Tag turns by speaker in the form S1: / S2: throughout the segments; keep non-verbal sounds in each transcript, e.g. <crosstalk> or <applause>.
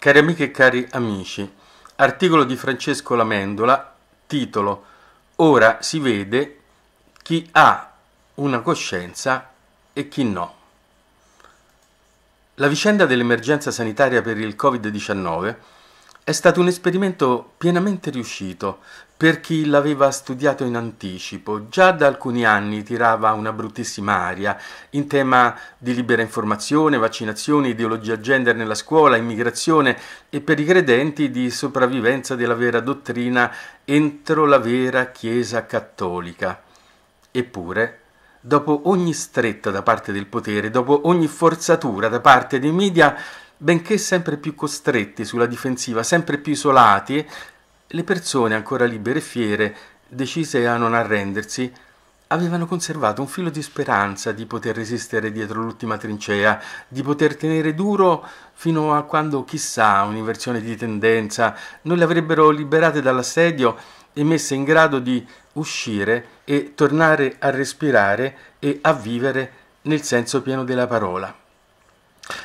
S1: Cari amiche e cari amici, articolo di Francesco Lamendola, titolo Ora si vede chi ha una coscienza e chi no. La vicenda dell'emergenza sanitaria per il Covid-19 è stato un esperimento pienamente riuscito per chi l'aveva studiato in anticipo. Già da alcuni anni tirava una bruttissima aria in tema di libera informazione, vaccinazioni, ideologia gender nella scuola, immigrazione e per i credenti di sopravvivenza della vera dottrina entro la vera Chiesa cattolica. Eppure, dopo ogni stretta da parte del potere, dopo ogni forzatura da parte dei media, benché sempre più costretti sulla difensiva, sempre più isolati, le persone ancora libere e fiere, decise a non arrendersi, avevano conservato un filo di speranza di poter resistere dietro l'ultima trincea, di poter tenere duro fino a quando, chissà, un'inversione di tendenza non le avrebbero liberate dall'assedio e messe in grado di uscire e tornare a respirare e a vivere nel senso pieno della parola.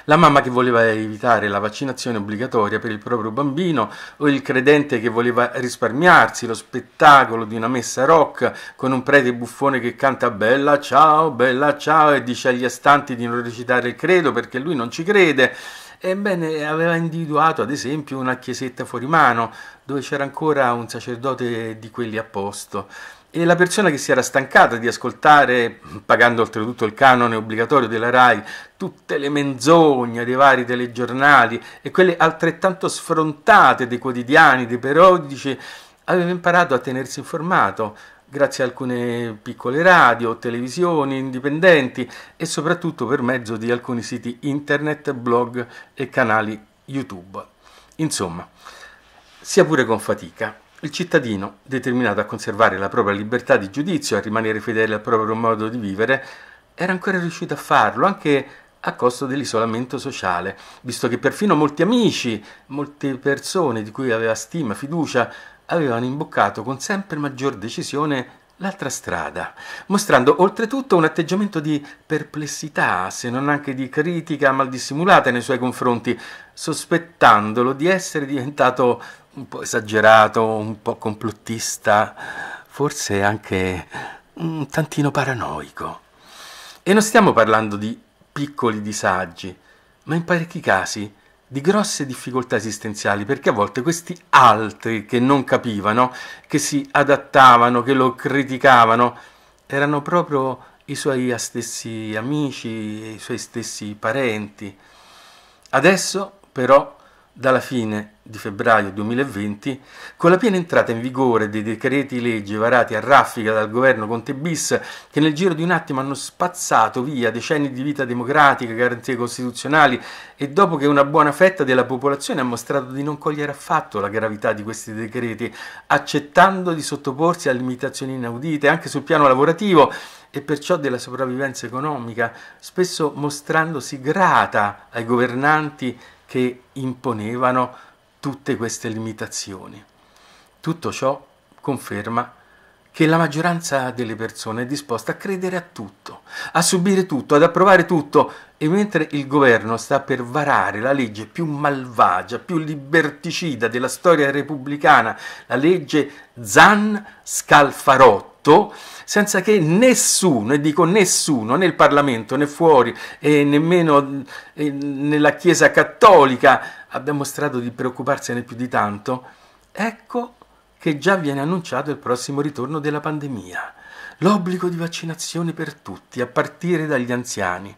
S1: La mamma che voleva evitare la vaccinazione obbligatoria per il proprio bambino o il credente che voleva risparmiarsi lo spettacolo di una messa rock con un prete buffone che canta bella ciao, bella ciao e dice agli astanti di non recitare il credo perché lui non ci crede. Ebbene, aveva individuato ad esempio una chiesetta fuori mano dove c'era ancora un sacerdote di quelli a posto e la persona che si era stancata di ascoltare, pagando oltretutto il canone obbligatorio della RAI, tutte le menzogne dei vari telegiornali e quelle altrettanto sfrontate dei quotidiani, dei periodici, aveva imparato a tenersi informato grazie a alcune piccole radio, televisioni indipendenti e soprattutto per mezzo di alcuni siti internet, blog e canali YouTube. Insomma, sia pure con fatica. Il cittadino, determinato a conservare la propria libertà di giudizio, a rimanere fedele al proprio modo di vivere, era ancora riuscito a farlo, anche a costo dell'isolamento sociale, visto che perfino molti amici, molte persone di cui aveva stima, fiducia, avevano imboccato con sempre maggior decisione l'altra strada, mostrando oltretutto un atteggiamento di perplessità, se non anche di critica mal dissimulata nei suoi confronti, sospettandolo di essere diventato un po' esagerato, un po' complottista, forse anche un tantino paranoico. E non stiamo parlando di piccoli disagi, ma in parecchi casi di grosse difficoltà esistenziali, perché a volte questi altri che non capivano, che si adattavano, che lo criticavano, erano proprio i suoi stessi amici, i suoi stessi parenti. Adesso però dalla fine di febbraio 2020, con la piena entrata in vigore dei decreti legge varati a raffica dal governo Conte bis, che nel giro di un attimo hanno spazzato via decenni di vita democratica, garanzie costituzionali e dopo che una buona fetta della popolazione ha mostrato di non cogliere affatto la gravità di questi decreti, accettando di sottoporsi a limitazioni inaudite anche sul piano lavorativo e perciò della sopravvivenza economica, spesso mostrandosi grata ai governanti che imponevano tutte queste limitazioni. Tutto ciò conferma che la maggioranza delle persone è disposta a credere a tutto, a subire tutto, ad approvare tutto, e mentre il governo sta per varare la legge più malvagia, più liberticida della storia repubblicana, la legge Zan Scalfarotto, tutto senza che nessuno, e dico nessuno, né il Parlamento né fuori e nemmeno eh, nella Chiesa cattolica abbia mostrato di preoccuparsene più di tanto, ecco che già viene annunciato il prossimo ritorno della pandemia, l'obbligo di vaccinazione per tutti, a partire dagli anziani.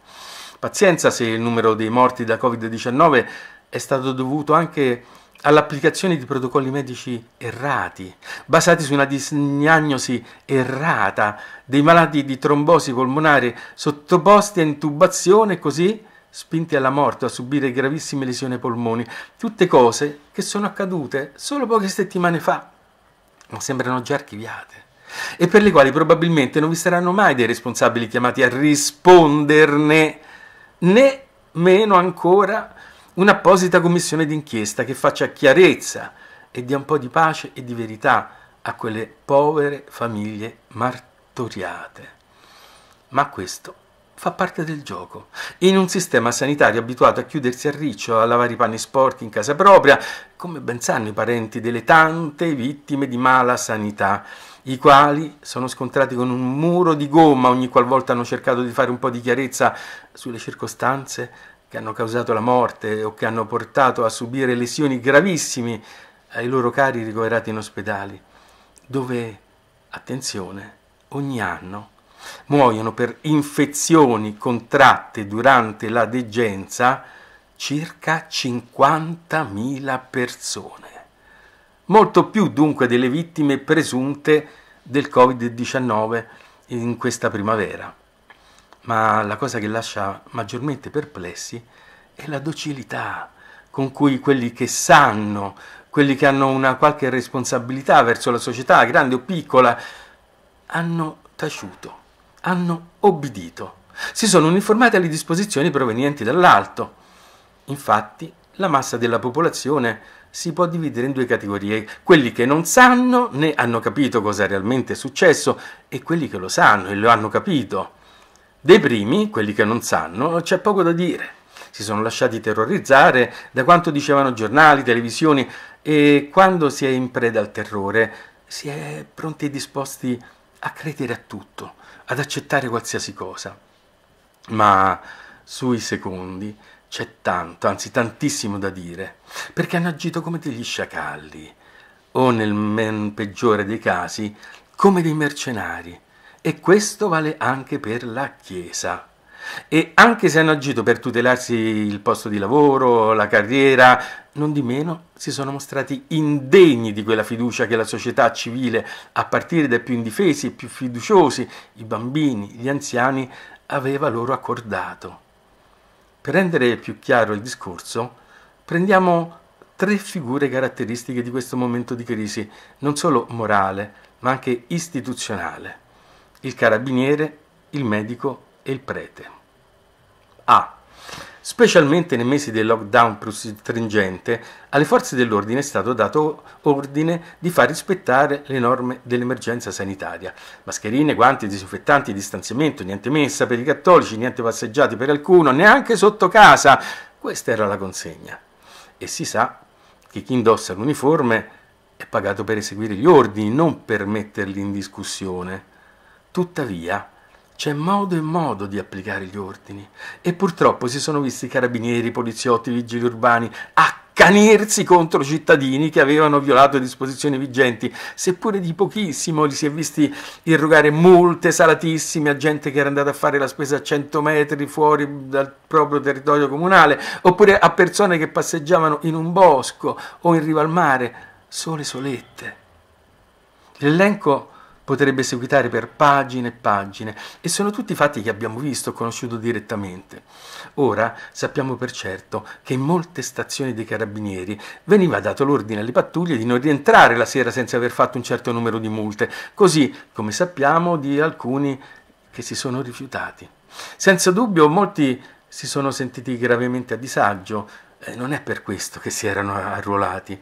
S1: Pazienza se il numero dei morti da Covid-19 è stato dovuto anche all'applicazione di protocolli medici errati, basati su una diagnosi errata dei malati di trombosi polmonare sottoposti a intubazione e così spinti alla morte o a subire gravissime lesioni ai polmoni, tutte cose che sono accadute solo poche settimane fa, ma sembrano già archiviate e per le quali probabilmente non vi saranno mai dei responsabili chiamati a risponderne, né meno ancora un'apposita commissione d'inchiesta che faccia chiarezza e dia un po' di pace e di verità a quelle povere famiglie martoriate. Ma questo fa parte del gioco. In un sistema sanitario abituato a chiudersi a riccio, a lavare i panni sporchi in casa propria, come ben sanno i parenti delle tante vittime di mala sanità, i quali sono scontrati con un muro di gomma ogni qualvolta hanno cercato di fare un po' di chiarezza sulle circostanze che hanno causato la morte o che hanno portato a subire lesioni gravissime ai loro cari ricoverati in ospedali, dove, attenzione, ogni anno muoiono per infezioni contratte durante la degenza circa 50.000 persone, molto più dunque delle vittime presunte del Covid-19 in questa primavera ma la cosa che lascia maggiormente perplessi è la docilità con cui quelli che sanno, quelli che hanno una qualche responsabilità verso la società, grande o piccola, hanno taciuto, hanno obbedito, si sono uniformati alle disposizioni provenienti dall'alto. Infatti, la massa della popolazione si può dividere in due categorie, quelli che non sanno né hanno capito cosa è realmente successo e quelli che lo sanno e lo hanno capito. Dei primi, quelli che non sanno, c'è poco da dire. Si sono lasciati terrorizzare da quanto dicevano giornali, televisioni e quando si è in preda al terrore si è pronti e disposti a credere a tutto, ad accettare qualsiasi cosa. Ma sui secondi c'è tanto, anzi tantissimo da dire, perché hanno agito come degli sciacalli o nel men peggiore dei casi come dei mercenari e questo vale anche per la Chiesa. E anche se hanno agito per tutelarsi il posto di lavoro, la carriera, non di meno si sono mostrati indegni di quella fiducia che la società civile, a partire dai più indifesi e più fiduciosi, i bambini, gli anziani, aveva loro accordato. Per rendere più chiaro il discorso, prendiamo tre figure caratteristiche di questo momento di crisi, non solo morale, ma anche istituzionale il carabiniere, il medico e il prete. A. Specialmente nei mesi del lockdown più stringente, alle forze dell'ordine è stato dato ordine di far rispettare le norme dell'emergenza sanitaria. Mascherine, guanti, disinfettanti, distanziamento, niente messa per i cattolici, niente passeggiati per alcuno, neanche sotto casa. Questa era la consegna. E si sa che chi indossa l'uniforme è pagato per eseguire gli ordini, non per metterli in discussione. Tuttavia, c'è modo e modo di applicare gli ordini e purtroppo si sono visti carabinieri, poliziotti, vigili urbani accanirsi contro cittadini che avevano violato disposizioni vigenti, seppure di pochissimo li si è visti irrogare multe salatissime a gente che era andata a fare la spesa a 100 metri fuori dal proprio territorio comunale, oppure a persone che passeggiavano in un bosco o in riva al mare, sole solette. L'elenco potrebbe seguitare per pagine e pagine e sono tutti fatti che abbiamo visto o conosciuto direttamente. Ora sappiamo per certo che in molte stazioni dei carabinieri veniva dato l'ordine alle pattuglie di non rientrare la sera senza aver fatto un certo numero di multe, così come sappiamo di alcuni che si sono rifiutati. Senza dubbio molti si sono sentiti gravemente a disagio, eh, non è per questo che si erano arruolati.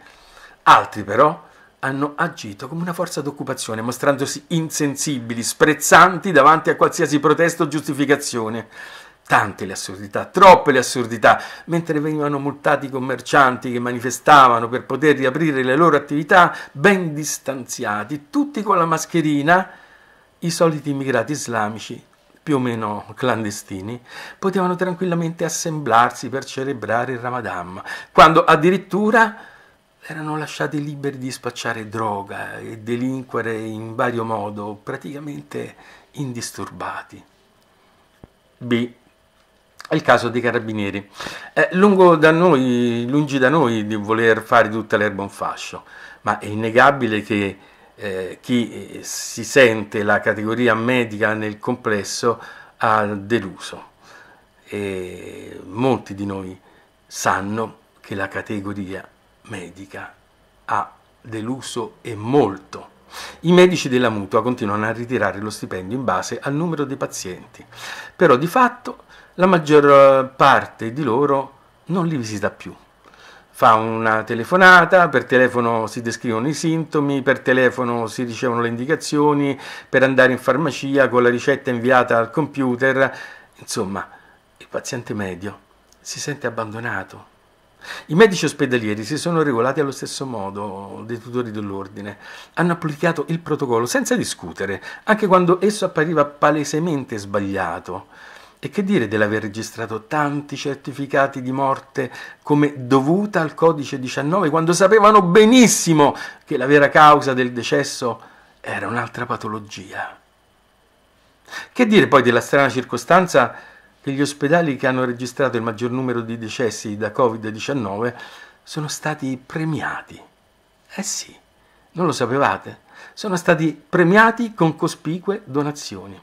S1: Altri però hanno agito come una forza d'occupazione, mostrandosi insensibili, sprezzanti davanti a qualsiasi protesto o giustificazione. Tante le assurdità, troppe le assurdità, mentre venivano multati i commercianti che manifestavano per poter riaprire le loro attività, ben distanziati, tutti con la mascherina, i soliti immigrati islamici più o meno clandestini, potevano tranquillamente assemblarsi per celebrare il Ramadan, quando addirittura erano lasciati liberi di spacciare droga e delinquere in vario modo, praticamente indisturbati. B. Il caso dei carabinieri. È eh, lungo da noi, lungi da noi di voler fare tutta l'erba un fascio, ma è innegabile che eh, chi eh, si sente la categoria medica nel complesso ha deluso. E molti di noi sanno che la categoria medica ha deluso e molto. I medici della mutua continuano a ritirare lo stipendio in base al numero dei pazienti, però di fatto la maggior eh, parte di loro non li visita più. Fa una telefonata, per telefono si descrivono i sintomi, per telefono si ricevono le indicazioni, per andare in farmacia con la ricetta inviata al computer. Insomma, il paziente medio si sente abbandonato, i medici ospedalieri si sono regolati allo stesso modo dei tutori dell'ordine, hanno applicato il protocollo senza discutere, anche quando esso appariva palesemente sbagliato. E che dire dell'aver registrato tanti certificati di morte come dovuta al codice 19, quando sapevano benissimo che la vera causa del decesso era un'altra patologia? Che dire poi della strana circostanza che gli ospedali che hanno registrato il maggior numero di decessi da Covid-19 sono stati premiati. Eh sì, non lo sapevate? Sono stati premiati con cospicue donazioni.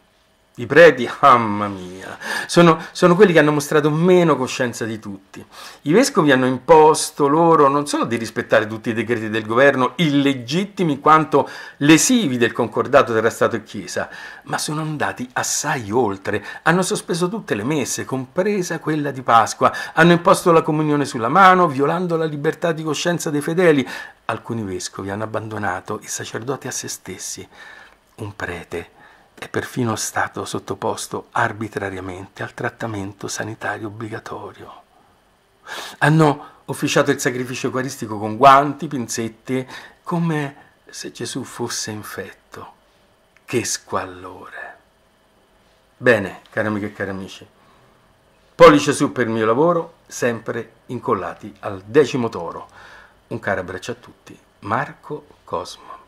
S1: I preti, <laughs> mamma mia, sono, sono, quelli che hanno mostrato meno coscienza di tutti. I vescovi hanno imposto loro non solo di rispettare tutti i decreti del governo, illegittimi quanto lesivi del concordato tra Stato e Chiesa, ma sono andati assai oltre. Hanno sospeso tutte le messe, compresa quella di Pasqua, hanno imposto la comunione sulla mano, violando la libertà di coscienza dei fedeli. Alcuni vescovi hanno abbandonato i sacerdoti a se stessi. Un prete è perfino stato sottoposto arbitrariamente al trattamento sanitario obbligatorio. Hanno officiato il sacrificio eucaristico con guanti, pinzette, come se Gesù fosse infetto. Che squallore! Bene, cari amiche e cari amici, pollice su per il mio lavoro, sempre incollati al decimo toro. Un caro abbraccio a tutti, Marco Cosmo.